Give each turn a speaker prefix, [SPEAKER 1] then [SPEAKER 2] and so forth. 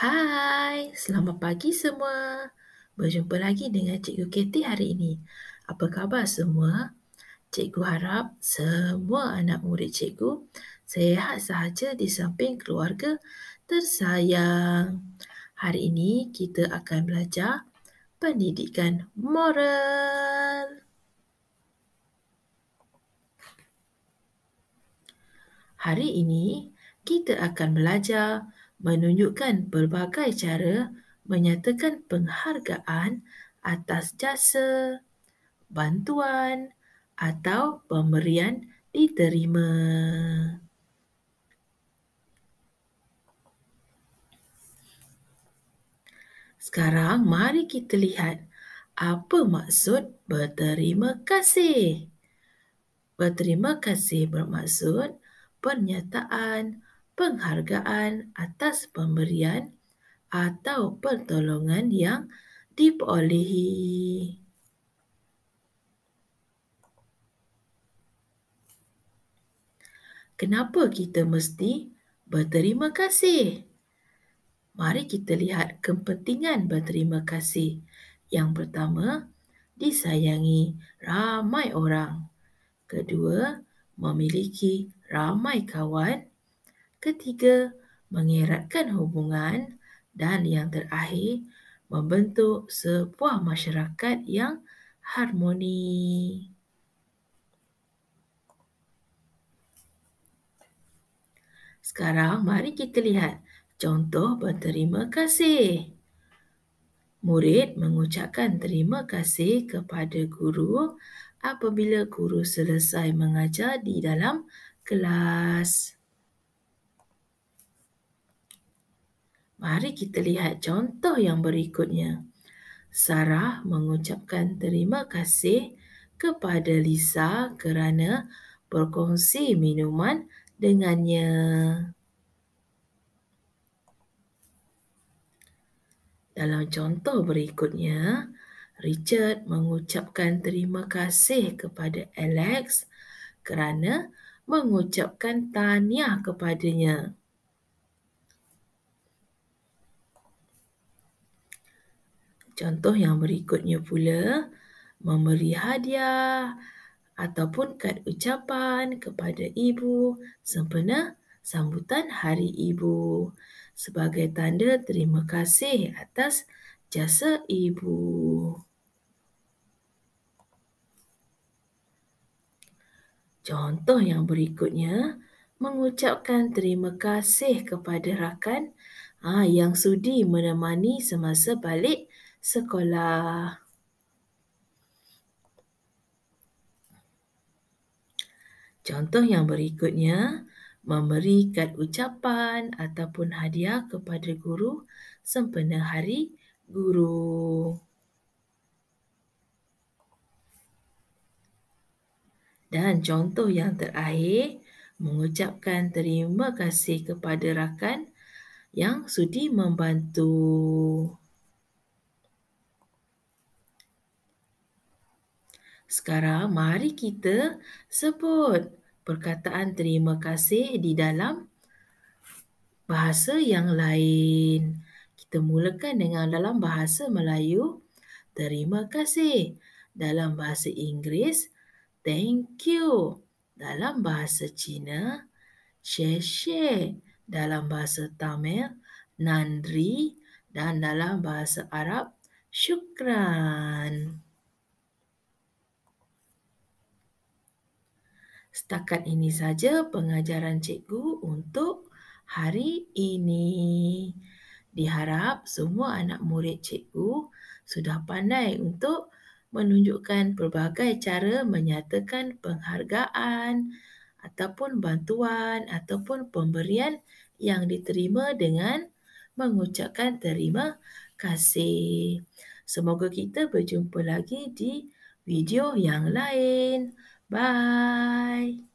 [SPEAKER 1] Hai, selamat pagi semua. Berjumpa lagi dengan Cikgu Katie hari ini. Apa khabar semua? Cikgu harap semua anak murid cikgu sehat sahaja di samping keluarga tersayang. Hari ini kita akan belajar pendidikan moral. Hari ini kita akan belajar pendidikan moral menunjukkan pelbagai cara menyatakan penghargaan atas jasa, bantuan atau pemberian diterima. Sekarang mari kita lihat apa maksud berterima kasih. Berterima kasih bermaksud pernyataan, pernyataan, penghargaan atas pemberian atau pertolongan yang diperolehi. Kenapa kita mesti berterima kasih? Mari kita lihat kepentingan berterima kasih. Yang pertama, disayangi ramai orang. Kedua, memiliki ramai kawan ketiga mengeratkan hubungan dan yang terakhir membentuk sebuah masyarakat yang harmoni. Sekarang mari kita lihat contoh berterima kasih. Murid mengucapkan terima kasih kepada guru apabila guru selesai mengajar di dalam kelas. Mari kita lihat contoh yang berikutnya. Sarah mengucapkan terima kasih kepada Lisa kerana berkongsi minuman dengannya. Dalam contoh berikutnya, Richard mengucapkan terima kasih kepada Alex kerana mengucapkan tahniah kepadanya. Contoh yang berikutnya pula, memberi hadiah ataupun kad ucapan kepada ibu sempena sambutan Hari Ibu sebagai tanda terima kasih atas jasa ibu. Contoh yang berikutnya, mengucapkan terima kasih kepada rakan ah, yang sudi menemani semasa balik sekolah. Contoh yang berikutnya, memberikan ucapan ataupun hadiah kepada guru sempena hari guru. Dan contoh yang terakhir, mengucapkan terima kasih kepada rakan yang sudi membantu. Sekarang mari kita sebut perkataan terima kasih di dalam bahasa yang lain. Kita mulakan dengan dalam bahasa Melayu terima kasih. Dalam bahasa Inggeris thank you. Dalam bahasa Cina xie xie. Dalam bahasa Tamil nandri dan dalam bahasa Arab syukran. Setakat ini saja pengajaran cikgu untuk hari ini. Diharap semua anak murid cikgu sudah pandai untuk menunjukkan pelbagai cara menyatakan penghargaan ataupun bantuan ataupun pemberian yang diterima dengan mengucapkan terima kasih. Semoga kita berjumpa lagi di video yang lain. Bye.